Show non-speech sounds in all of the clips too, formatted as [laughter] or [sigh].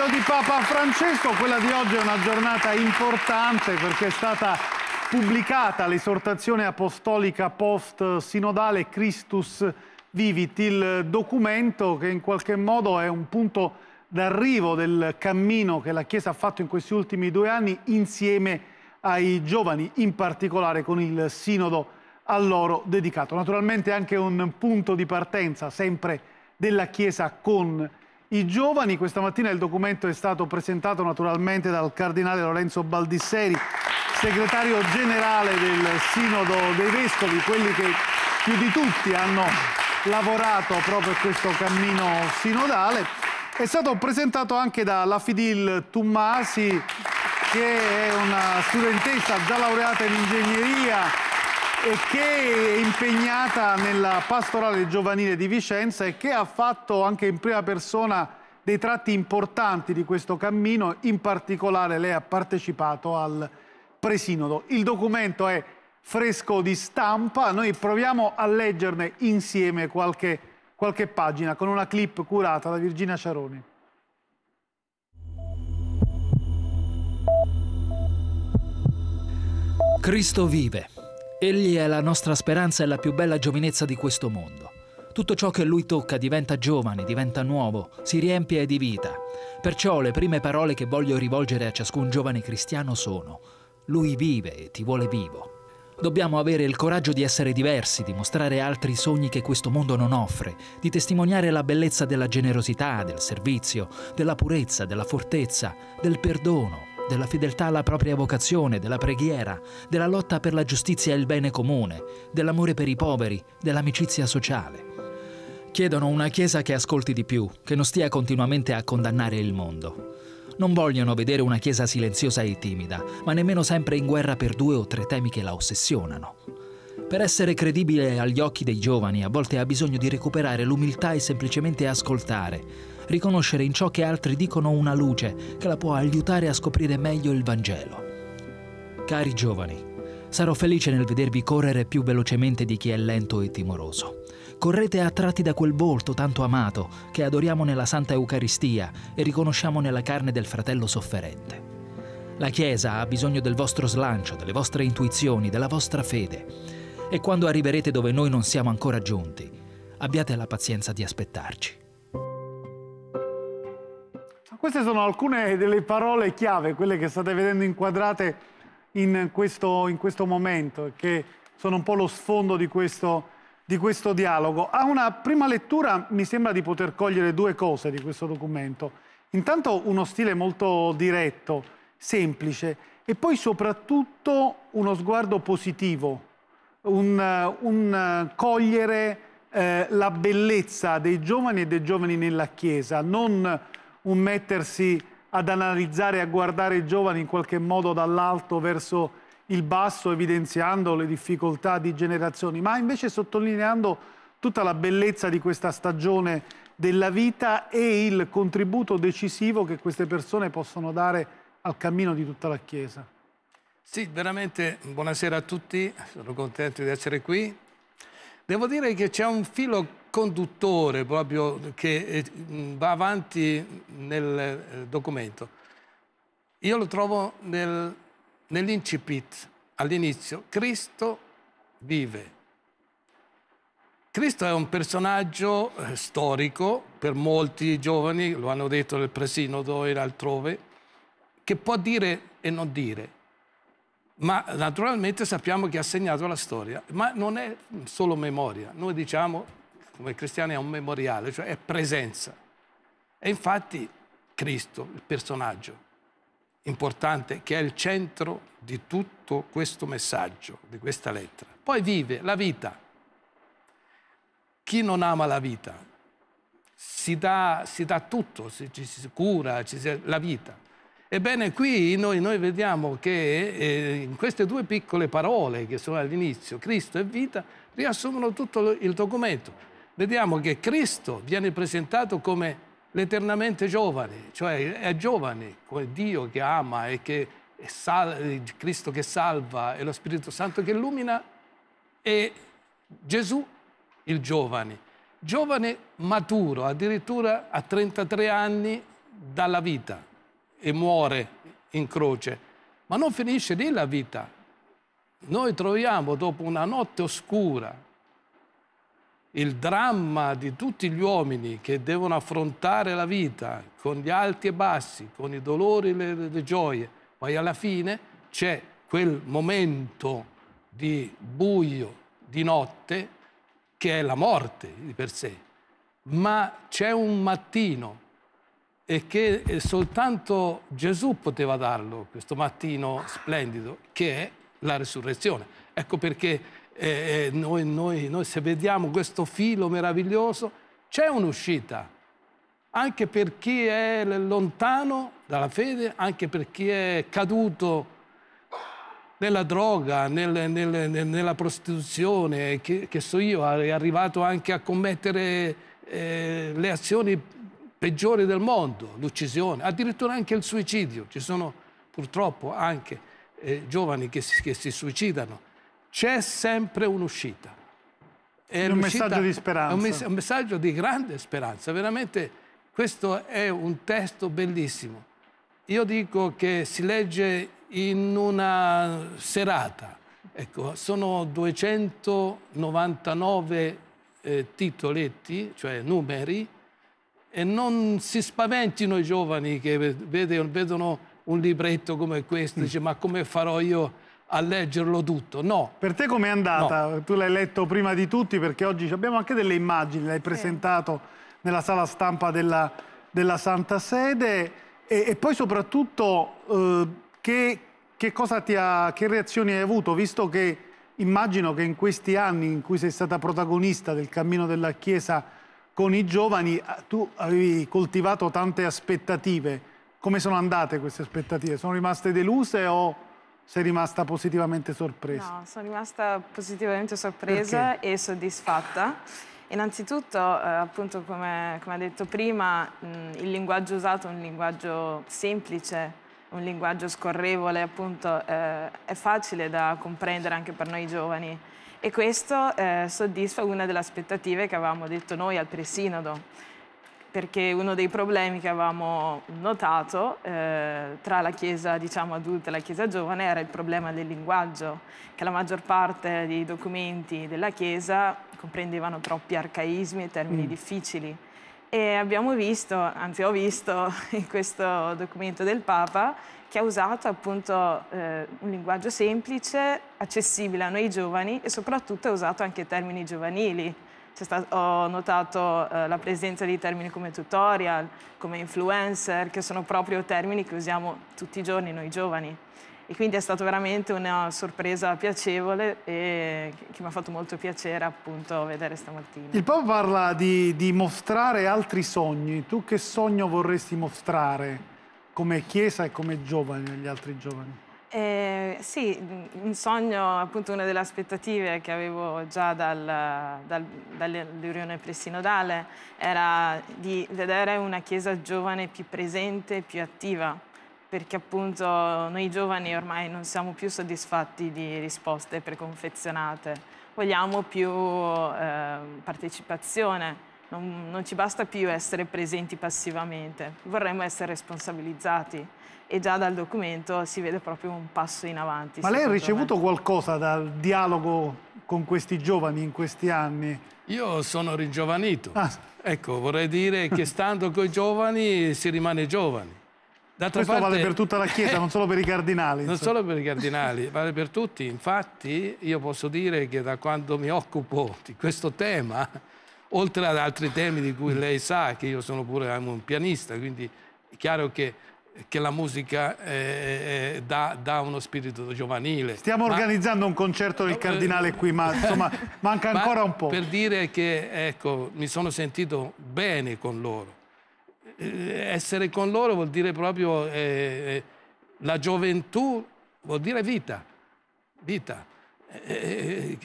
anniversario di Papa Francesco, quella di oggi è una giornata importante perché è stata pubblicata l'esortazione apostolica post-sinodale Christus Vivit, il documento che in qualche modo è un punto d'arrivo del cammino che la Chiesa ha fatto in questi ultimi due anni insieme ai giovani, in particolare con il sinodo a loro dedicato. Naturalmente anche un punto di partenza sempre della Chiesa con i giovani, questa mattina il documento è stato presentato naturalmente dal cardinale Lorenzo Baldisseri, segretario generale del Sinodo dei Vescovi, quelli che più di tutti hanno lavorato proprio a questo cammino sinodale. È stato presentato anche dalla Fidil Tommasi, che è una studentessa già laureata in ingegneria, e che è impegnata nella pastorale giovanile di Vicenza e che ha fatto anche in prima persona dei tratti importanti di questo cammino, in particolare lei ha partecipato al presinodo. Il documento è fresco di stampa, noi proviamo a leggerne insieme qualche, qualche pagina con una clip curata da Virginia Ciaroni. Cristo vive. Egli è la nostra speranza e la più bella giovinezza di questo mondo. Tutto ciò che lui tocca diventa giovane, diventa nuovo, si riempie di vita. Perciò le prime parole che voglio rivolgere a ciascun giovane cristiano sono Lui vive e ti vuole vivo. Dobbiamo avere il coraggio di essere diversi, di mostrare altri sogni che questo mondo non offre, di testimoniare la bellezza della generosità, del servizio, della purezza, della fortezza, del perdono, della fedeltà alla propria vocazione, della preghiera, della lotta per la giustizia e il bene comune, dell'amore per i poveri, dell'amicizia sociale. Chiedono una Chiesa che ascolti di più, che non stia continuamente a condannare il mondo. Non vogliono vedere una Chiesa silenziosa e timida, ma nemmeno sempre in guerra per due o tre temi che la ossessionano. Per essere credibile agli occhi dei giovani, a volte ha bisogno di recuperare l'umiltà e semplicemente ascoltare, riconoscere in ciò che altri dicono una luce che la può aiutare a scoprire meglio il Vangelo. Cari giovani, sarò felice nel vedervi correre più velocemente di chi è lento e timoroso. Correte attratti da quel volto tanto amato che adoriamo nella Santa Eucaristia e riconosciamo nella carne del fratello sofferente. La Chiesa ha bisogno del vostro slancio, delle vostre intuizioni, della vostra fede. E quando arriverete dove noi non siamo ancora giunti, abbiate la pazienza di aspettarci. Queste sono alcune delle parole chiave, quelle che state vedendo inquadrate in questo, in questo momento, che sono un po' lo sfondo di questo, di questo dialogo. A una prima lettura mi sembra di poter cogliere due cose di questo documento. Intanto uno stile molto diretto, semplice, e poi soprattutto uno sguardo positivo, un, un cogliere eh, la bellezza dei giovani e dei giovani nella Chiesa, non un mettersi ad analizzare e a guardare i giovani in qualche modo dall'alto verso il basso, evidenziando le difficoltà di generazioni, ma invece sottolineando tutta la bellezza di questa stagione della vita e il contributo decisivo che queste persone possono dare al cammino di tutta la Chiesa. Sì, veramente buonasera a tutti, sono contento di essere qui. Devo dire che c'è un filo conduttore proprio che eh, va avanti nel eh, documento, io lo trovo nel, nell'incipit, all'inizio. Cristo vive. Cristo è un personaggio eh, storico, per molti giovani, lo hanno detto nel presinodo e altrove, che può dire e non dire. Ma naturalmente sappiamo che ha segnato la storia, ma non è solo memoria. Noi diciamo come cristiani è un memoriale, cioè è presenza. E infatti Cristo, il personaggio importante che è il centro di tutto questo messaggio, di questa lettera. Poi vive la vita. Chi non ama la vita si dà, si dà tutto, si, ci si cura, ci si, la vita. Ebbene, qui noi, noi vediamo che eh, in queste due piccole parole che sono all'inizio, Cristo e vita, riassumono tutto il documento vediamo che Cristo viene presentato come l'eternamente giovane, cioè è giovane, come Dio che ama e che Cristo che salva e lo Spirito Santo che illumina, e Gesù il giovane, giovane maturo, addirittura a 33 anni dalla vita e muore in croce. Ma non finisce lì la vita. Noi troviamo dopo una notte oscura, il dramma di tutti gli uomini che devono affrontare la vita con gli alti e bassi, con i dolori e le, le gioie, poi alla fine c'è quel momento di buio, di notte, che è la morte di per sé, ma c'è un mattino e che soltanto Gesù poteva darlo, questo mattino splendido, che è la resurrezione. Ecco perché e, noi, noi, noi se vediamo questo filo meraviglioso, c'è un'uscita anche per chi è lontano dalla fede, anche per chi è caduto nella droga, nel, nel, nella prostituzione, che, che, so io, è arrivato anche a commettere eh, le azioni peggiori del mondo, l'uccisione, addirittura anche il suicidio. Ci sono purtroppo anche eh, giovani che si, che si suicidano c'è sempre un'uscita. È un messaggio di speranza. È un, mess un, messaggio di grande speranza. Veramente questo è un testo bellissimo. Io dico che si legge in una serata. Ecco, sono 299 eh, titoletti, cioè numeri, e non si spaventino i giovani che vedono un libretto come questo, mm. dice ma come farò io a leggerlo tutto, no. Per te com'è andata? No. Tu l'hai letto prima di tutti perché oggi abbiamo anche delle immagini, l'hai presentato nella sala stampa della, della Santa Sede e, e poi soprattutto eh, che, che, ha, che reazioni hai avuto, visto che immagino che in questi anni in cui sei stata protagonista del cammino della Chiesa con i giovani, eh, tu avevi coltivato tante aspettative. Come sono andate queste aspettative? Sono rimaste deluse o sei rimasta positivamente sorpresa? No, sono rimasta positivamente sorpresa Perché? e soddisfatta. Innanzitutto, eh, appunto, come, come ha detto prima, mh, il linguaggio usato è un linguaggio semplice, un linguaggio scorrevole, appunto, eh, è facile da comprendere anche per noi giovani. E questo eh, soddisfa una delle aspettative che avevamo detto noi al presinodo perché uno dei problemi che avevamo notato eh, tra la chiesa diciamo, adulta e la chiesa giovane era il problema del linguaggio, che la maggior parte dei documenti della chiesa comprendevano troppi arcaismi e termini mm. difficili. E abbiamo visto, anzi ho visto [laughs] in questo documento del Papa, che ha usato appunto eh, un linguaggio semplice, accessibile a noi giovani e soprattutto ha usato anche termini giovanili Stato, ho notato eh, la presenza di termini come tutorial, come influencer, che sono proprio termini che usiamo tutti i giorni noi giovani. E quindi è stata veramente una sorpresa piacevole e che mi ha fatto molto piacere appunto vedere stamattina. Il Papa parla di, di mostrare altri sogni. Tu che sogno vorresti mostrare come Chiesa e come giovani agli altri giovani? Eh, sì, un sogno, appunto una delle aspettative che avevo già dal, dal, dall'Unione Pressinodale era di vedere una chiesa giovane più presente, più attiva, perché appunto noi giovani ormai non siamo più soddisfatti di risposte preconfezionate, vogliamo più eh, partecipazione non, non ci basta più essere presenti passivamente, vorremmo essere responsabilizzati e già dal documento si vede proprio un passo in avanti. Ma lei ha ricevuto me. qualcosa dal dialogo con questi giovani in questi anni? Io sono ringiovanito. Ah. Ecco, vorrei dire che [laughs] stando con i giovani si rimane giovani. D'altra Questo parte... vale per tutta la Chiesa, non solo per i cardinali. non insomma. solo per i cardinali, vale per tutti. Infatti io posso dire che da quando mi occupo di questo tema oltre ad altri temi di cui lei sa che io sono pure un pianista, quindi è chiaro che che la musica eh, dà, dà, uno spirito giovanile. Stiamo ma... organizzando un concerto del Cardinale qui, ma insomma [laughs] manca ancora un po'. Per dire che ecco, mi sono sentito bene con loro. Eh, essere con loro vuol dire proprio eh, eh la gioventù, vuol dire vita, vita. Eh, eh,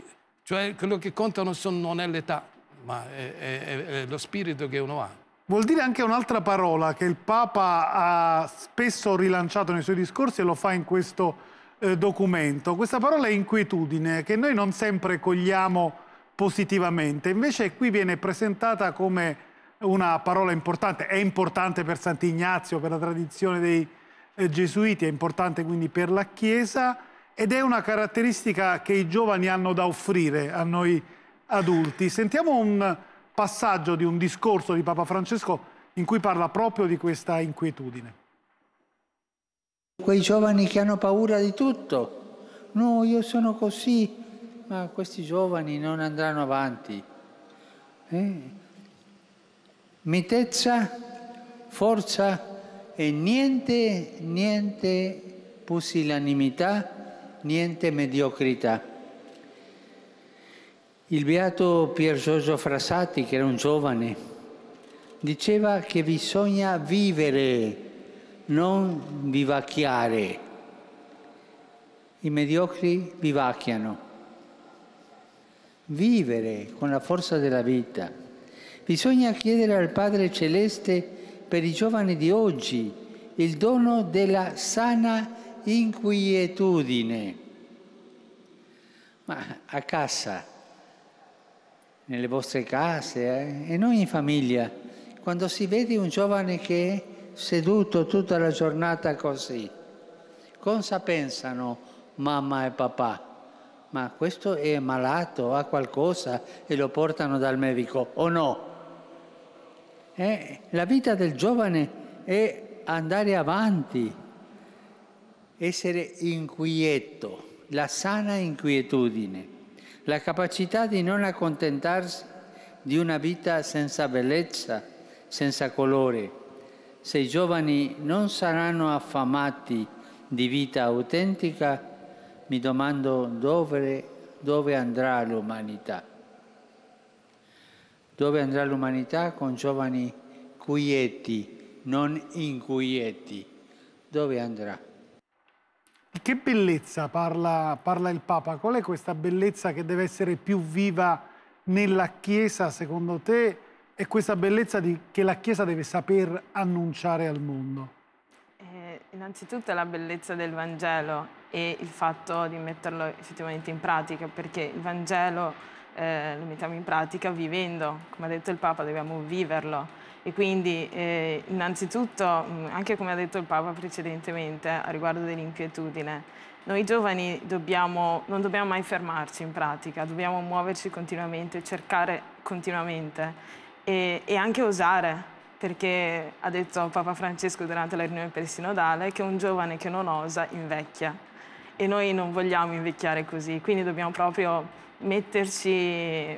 cioè quello che contano non è l'età, ma è, è, è lo spirito che uno ha. Vuol dire anche un'altra parola che il Papa ha spesso rilanciato nei suoi discorsi e lo fa in questo eh, documento. Questa parola è inquietudine, che noi non sempre cogliamo positivamente, invece qui viene presentata come una parola importante, è importante per Sant'Ignazio, per la tradizione dei eh, gesuiti, è importante quindi per la Chiesa ed è una caratteristica che i giovani hanno da offrire a noi adulti. Sentiamo un passaggio di un discorso di Papa Francesco in cui parla proprio di questa inquietudine. Quei giovani che hanno paura di tutto. No, io sono così, ma questi giovani non andranno avanti. Eh? Mitezza, forza e niente, niente pusillanimità, niente mediocrità. Il beato Pier Giorgio Frassati, che era un giovane, diceva che bisogna vivere, non vivacchiare. I mediocri vivacchiano. Vivere con la forza della vita. Bisogna chiedere al Padre Celeste per i giovani di oggi il dono della sana inquietudine. Ma a casa nelle vostre case, eh? in famiglia, quando si vede un giovane che è seduto tutta la giornata così, cosa pensano mamma e papà? Ma questo è malato, ha qualcosa e lo portano dal medico o no? Eh? la vita del giovane è andare avanti, essere inquieto, la sana inquietudine la capacità di non accontentarsi di una vita senza bellezza, senza colore. Se i giovani non saranno affamati di vita autentica, mi domando dove, dove andrà l'umanità. Dove andrà l'umanità con giovani quieti, non inquieti? Dove andrà? che bellezza parla, parla il Papa? Qual è questa bellezza che deve essere più viva nella Chiesa, secondo te? E questa bellezza di, che la Chiesa deve saper annunciare al mondo? Eh, innanzitutto la bellezza del Vangelo e il fatto di metterlo effettivamente in pratica, perché il Vangelo eh, lo mettiamo in pratica vivendo, come ha detto il Papa, dobbiamo viverlo e quindi eh, innanzitutto, mm, anche come ha detto il Papa precedentemente a riguardo dell'inquietudine, noi giovani dobbiamo, non dobbiamo mai fermarci in pratica, dobbiamo muoverci continuamente, cercare continuamente e, e anche osare, perché ha detto Papa Francesco durante la riunione per Sinodale che un giovane che non osa invecchia e noi non vogliamo invecchiare così, quindi dobbiamo proprio metterci,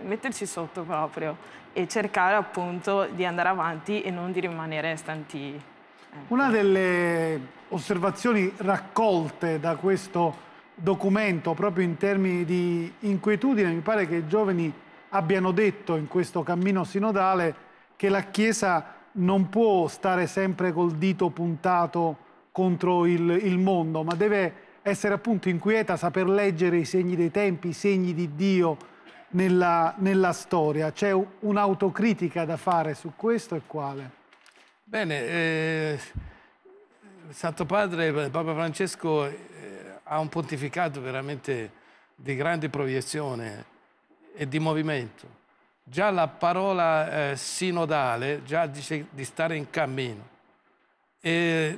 metterci sotto proprio e cercare appunto di andare avanti e non di rimanere stanti. Ecco. Una delle osservazioni raccolte da questo documento proprio in termini di inquietudine, mi pare che i giovani abbiano detto in questo cammino sinodale che la Chiesa non può stare sempre col dito puntato contro il, il, mondo, ma deve essere appunto inquieta, saper leggere i segni dei tempi, i segni di Dio, nella, nella storia. C'è un'autocritica da fare su questo e quale? Bene, eh, Santo Padre, eh, Papa Francesco eh, ha un pontificato veramente di grande proiezione e di movimento. Già la parola eh, sinodale già dice di stare in cammino e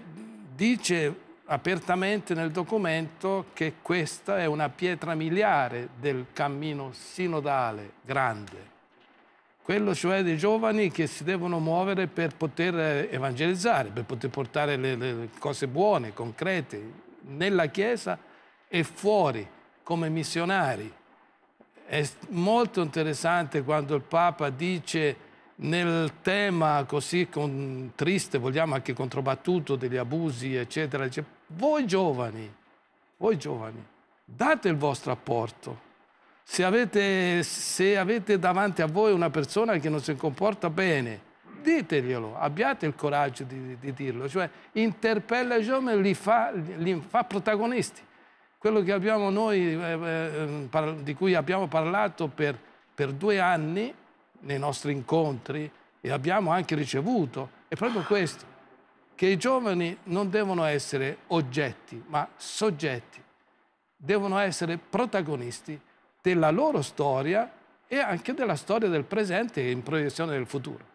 dice apertamente nel documento che questa è una pietra miliare del cammino sinodale grande, quello cioè dei giovani che si devono muovere per poter eh, evangelizzare, per poter portare le, le cose buone, concrete, nella Chiesa e fuori come missionari. È molto interessante quando il Papa dice nel tema così con, triste, vogliamo anche controbattuto degli abusi, eccetera, eccetera, voi giovani, voi giovani, date il vostro apporto. Se avete, se avete davanti a voi una persona che non si comporta bene, diteglielo, abbiate il coraggio di, di dirlo, cioè interpella i giovani li fa, li fa protagonisti. Quello eh, eh, ehm, di cui abbiamo parlato per, per due anni nei nostri incontri e abbiamo anche ricevuto è proprio questo, che i giovani non devono essere oggetti, ma soggetti, devono essere protagonisti della loro storia e anche della storia del presente in proiezione del futuro.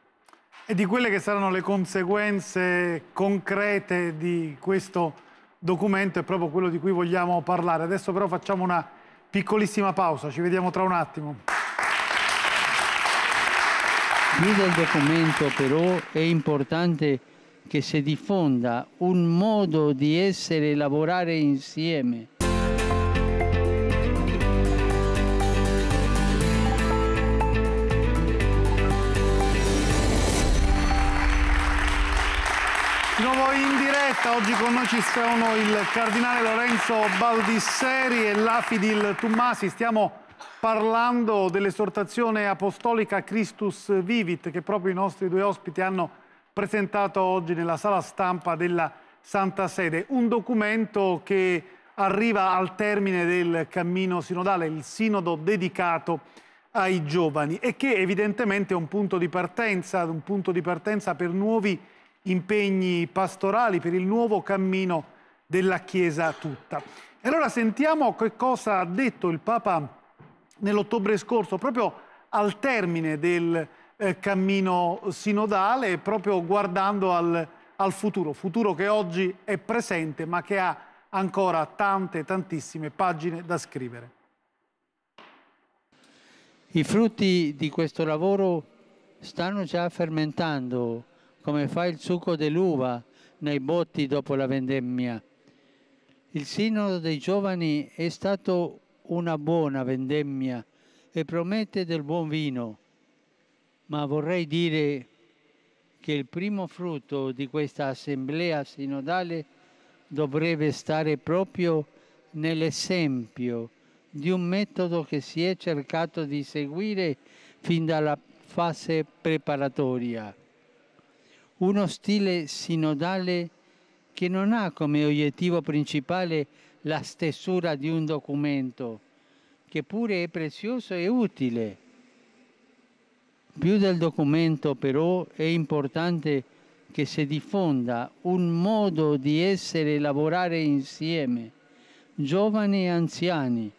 E di quelle che saranno le conseguenze concrete di questo documento è proprio quello di cui vogliamo parlare. Adesso però facciamo una piccolissima pausa, ci vediamo tra un attimo del documento però è importante che si diffonda un modo di essere e lavorare insieme. In diretta oggi con noi ci sono il cardinale Lorenzo Baldisseri e l'Afidil Tommasi. Stiamo parlando dell'esortazione apostolica Christus Vivit che proprio i nostri due ospiti hanno presentato oggi nella sala stampa della Santa Sede, un documento che arriva al termine del cammino sinodale, il sinodo dedicato ai giovani e che evidentemente è un punto di partenza, un punto di partenza per nuovi impegni pastorali, per il nuovo cammino della Chiesa tutta. E allora sentiamo che cosa ha detto il Papa nell'ottobre scorso, proprio al termine del eh, cammino sinodale, proprio guardando al, al futuro, futuro che oggi è presente ma che ha ancora tante, tantissime pagine da scrivere. I frutti di questo lavoro stanno già fermentando, come fa il succo dell'uva nei botti dopo la vendemmia. Il sinodo dei giovani è stato una buona vendemmia e promette del buon vino, ma vorrei dire che il primo frutto di questa assemblea sinodale dovrebbe stare proprio nell'esempio di un metodo che si è cercato di seguire fin dalla fase preparatoria, uno stile sinodale che non ha come obiettivo principale la stesura di un documento, che pure è prezioso e utile. Più del documento però è importante che si diffonda un modo di essere e lavorare insieme, giovani e anziani,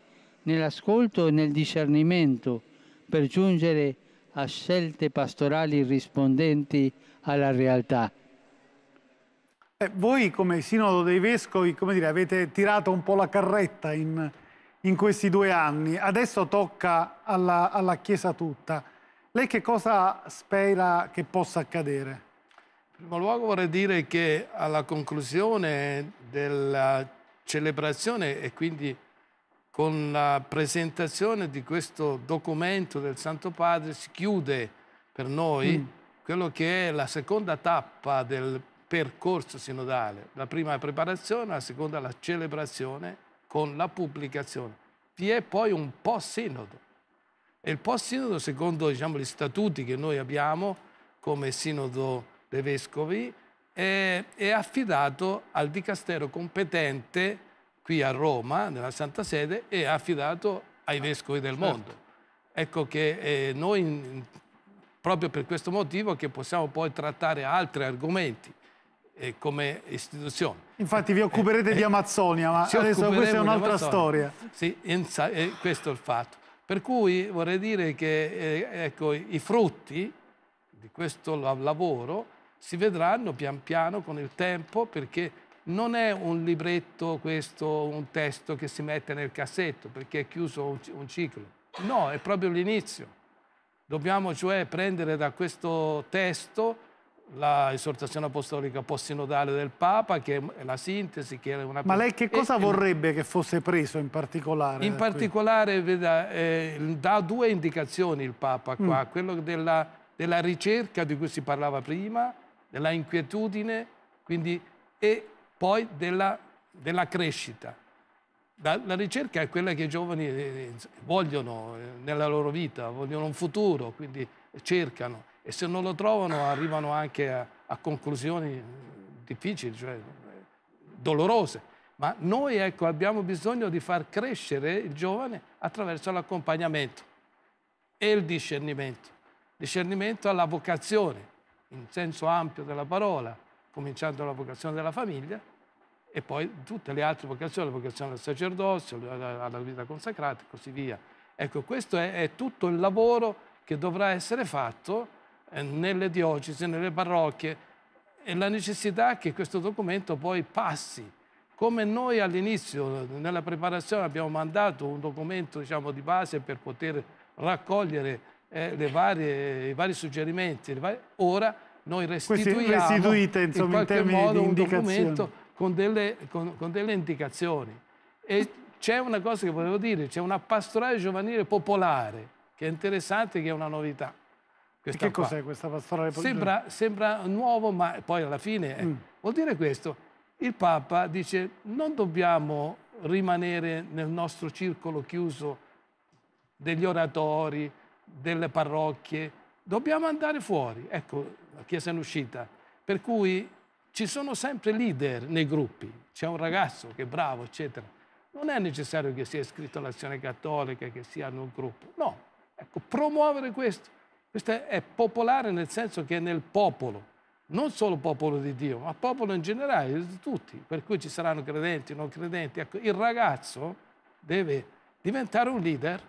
nell'ascolto e nel discernimento, per giungere a scelte pastorali rispondenti alla realtà. Eh, voi come Sinodo dei Vescovi come dire, avete tirato un po' la carretta in, in questi due anni, adesso tocca alla, alla, Chiesa tutta. Lei che cosa spera che possa accadere? In primo luogo vorrei dire che alla conclusione della celebrazione e quindi con la presentazione di questo documento del Santo Padre si chiude per noi mm. quello che è la seconda tappa del percorso sinodale, la prima la preparazione, la seconda la celebrazione con la pubblicazione. Vi è poi un post-sinodo e il post-sinodo secondo diciamo, gli statuti che noi abbiamo come sinodo dei vescovi è, è affidato al dicastero competente qui a Roma, nella Santa Sede, e affidato ai vescovi del certo. mondo. Ecco che eh, noi, proprio per questo motivo, che possiamo poi trattare altri argomenti eh, come istituzione. Infatti vi occuperete di eh, eh, Amazzonia, ma adesso questa è un'altra storia. Sì, eh, questo è il fatto. Per cui vorrei dire che ecco, i frutti di questo lavoro si vedranno pian piano con il tempo perché non è un libretto questo, un testo che si mette nel cassetto perché è chiuso un, ciclo. No, è proprio l'inizio. Dobbiamo cioè prendere da questo testo la esortazione apostolica post-sinodale del Papa, che è la sintesi, che è una... Ma lei che cosa e, vorrebbe che fosse preso in particolare? In particolare veda, eh, dà due indicazioni il Papa qua, mm. quello della, della, ricerca di cui si parlava prima, della inquietudine, quindi, e poi della, della crescita. La, la, ricerca è quella che i giovani eh, vogliono eh, nella loro vita, vogliono un futuro, quindi cercano e se non lo trovano arrivano anche a, a conclusioni difficili, cioè eh, dolorose. Ma noi ecco, abbiamo bisogno di far crescere il giovane attraverso l'accompagnamento e il discernimento. Discernimento alla vocazione, in senso ampio della parola, cominciando dalla vocazione della famiglia e poi tutte le altre vocazioni, la vocazione al sacerdozio, alla vita consacrata e così via. Ecco, questo è, è tutto il lavoro che dovrà essere fatto eh, nelle diocesi, nelle parrocchie, e la necessità che questo documento poi passi. Come noi all'inizio, nella preparazione, abbiamo mandato un documento diciamo, di base per poter raccogliere eh, varie, i vari suggerimenti, varie... ora noi restituiamo in qualche in modo un documento con delle, con, con delle indicazioni. E c'è una cosa che volevo dire, c'è una pastorale giovanile popolare, che è interessante, che è una novità che cos'è questa pastorale sembra, sembra, nuovo, ma poi alla fine eh, mm. vuol dire questo. Il Papa dice non dobbiamo rimanere nel nostro circolo chiuso degli oratori, delle parrocchie, dobbiamo andare fuori. Ecco, la Chiesa è uscita. Per cui ci sono sempre leader nei gruppi. C'è un ragazzo che è bravo, eccetera. Non è necessario che sia iscritto all'azione cattolica, che sia in un gruppo. No, ecco, promuovere questo. Questo è popolare nel senso che è nel popolo, non solo popolo di Dio, ma popolo in generale, di tutti, per cui ci saranno credenti, non credenti. Ecco, il ragazzo deve diventare un leader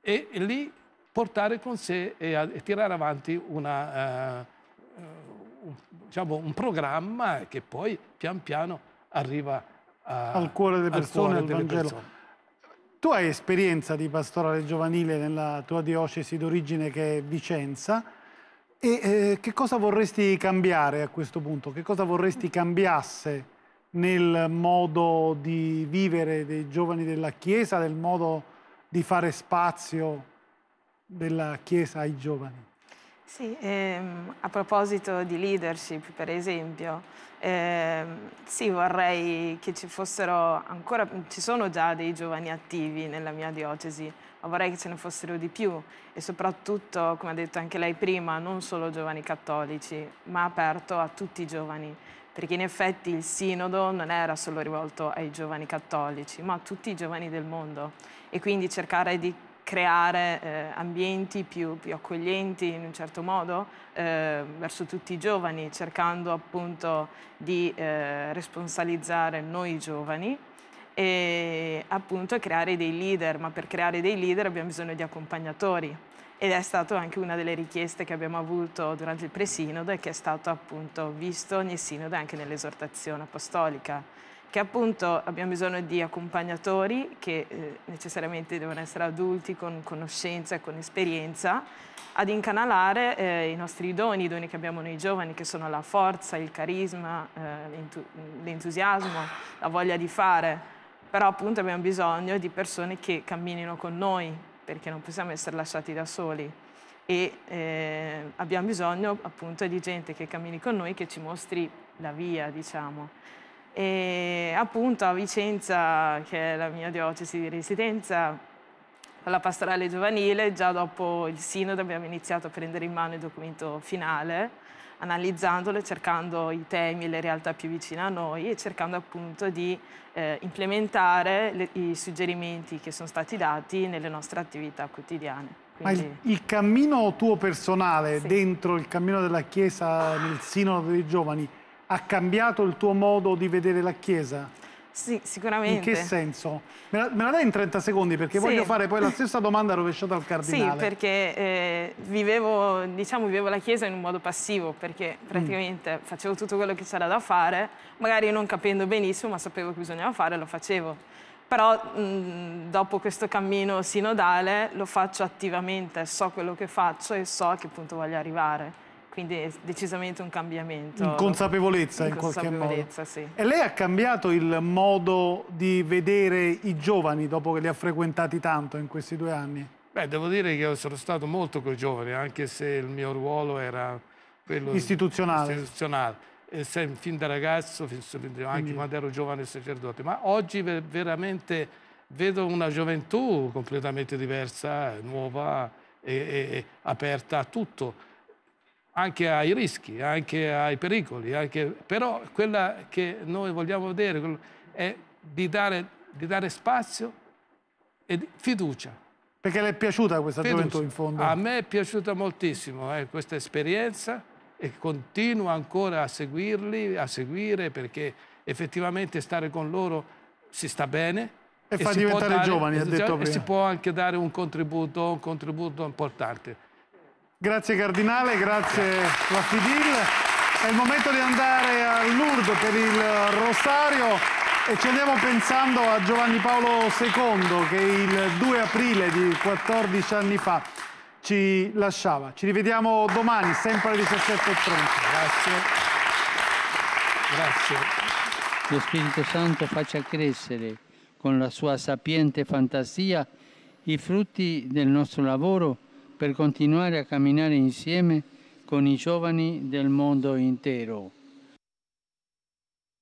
e, lì portare con sé e, a, e tirare avanti una, uh, un, diciamo, un, programma che poi pian piano arriva a, al cuore delle persone. Al cuore delle persone. Tu hai esperienza di pastorale giovanile nella tua diocesi d'origine che è Vicenza. E eh, che cosa vorresti cambiare a questo punto? Che cosa vorresti cambiasse nel modo di vivere dei giovani della Chiesa, nel modo di fare spazio della Chiesa ai giovani? Sì, ehm, a proposito di leadership, per esempio, ehm, sì, vorrei che ci fossero ancora, ci sono già dei giovani attivi nella mia diocesi, ma vorrei che ce ne fossero di più e soprattutto, come ha detto anche lei prima, non solo giovani cattolici, ma aperto a tutti i giovani, perché in effetti il sinodo non era solo rivolto ai giovani cattolici, ma a tutti i giovani del mondo e quindi cercare di creare eh, ambienti più, più, accoglienti in un certo modo eh, verso tutti i giovani, cercando appunto di eh, responsabilizzare noi giovani e appunto creare dei leader, ma per creare dei leader abbiamo bisogno di accompagnatori ed è stata anche una delle richieste che abbiamo avuto durante il presinodo e che è stato appunto visto ogni sinodo anche nell'esortazione apostolica che appunto abbiamo bisogno di accompagnatori che eh, necessariamente devono essere adulti con conoscenza e con esperienza, ad incanalare eh, i nostri doni, i doni che abbiamo noi giovani, che sono la forza, il carisma, eh, l'entusiasmo, la voglia di fare, però appunto abbiamo bisogno di persone che camminino con noi, perché non possiamo essere lasciati da soli e eh, abbiamo bisogno appunto di gente che cammini con noi, che ci mostri la via, diciamo. E appunto a Vicenza, che è la mia diocesi di residenza, con la pastorale giovanile, già dopo il sinodo abbiamo iniziato a prendere in mano il documento finale, analizzandolo e cercando i temi e le realtà più vicine a noi e cercando appunto di eh, implementare le, i suggerimenti che sono stati dati nelle nostre attività quotidiane. Quindi... Il, il, cammino tuo personale sì. dentro il cammino della Chiesa nel sinodo dei giovani ha cambiato il tuo modo di vedere la Chiesa? Sì, sicuramente. In che senso? Me la, me la dai in 30 secondi perché sì. voglio fare poi la [laughs] stessa domanda rovesciata al cardinale. Sì, perché eh, vivevo, diciamo, vivevo la Chiesa in un modo passivo perché mm. praticamente mm. facevo tutto quello che c'era da fare, magari non capendo benissimo, ma sapevo che bisognava fare e lo facevo. Però mh, mm, dopo questo cammino sinodale lo faccio attivamente, so quello che faccio e so a che punto voglio arrivare. Quindi è decisamente un cambiamento. In consapevolezza in, in consapevolezza, qualche modo. Sì. E lei ha cambiato il modo di vedere i giovani dopo che li ha frequentati tanto in questi due anni? Beh, devo dire che sono stato molto con i giovani, anche se il mio ruolo era quello istituzionale. istituzionale. E se, fin da ragazzo, fin, anche Quindi. quando ero giovane sacerdote, ma oggi veramente vedo una gioventù completamente diversa, nuova e, e aperta a tutto anche ai rischi, anche ai pericoli, anche... però quella che noi vogliamo vedere è di dare, di dare spazio e fiducia. Perché le è piaciuta questa gioventù in fondo? A me è piaciuta moltissimo eh, questa esperienza e continuo ancora a seguirli, a seguire perché effettivamente stare con loro si sta bene. E, e fa diventare dare, giovani, ha detto e prima. E si può anche dare un contributo, un contributo importante. Grazie Cardinale, grazie la Laffidil. È il momento di andare a Lourdes per il Rosario e ci andiamo pensando a Giovanni Paolo II che il 2 aprile di 14 anni fa ci lasciava. Ci rivediamo domani, sempre alle 17.30. Grazie. Grazie. Lo Spirito Santo faccia crescere con la sua sapiente fantasia i frutti del nostro lavoro per continuare a camminare insieme con i giovani del mondo intero.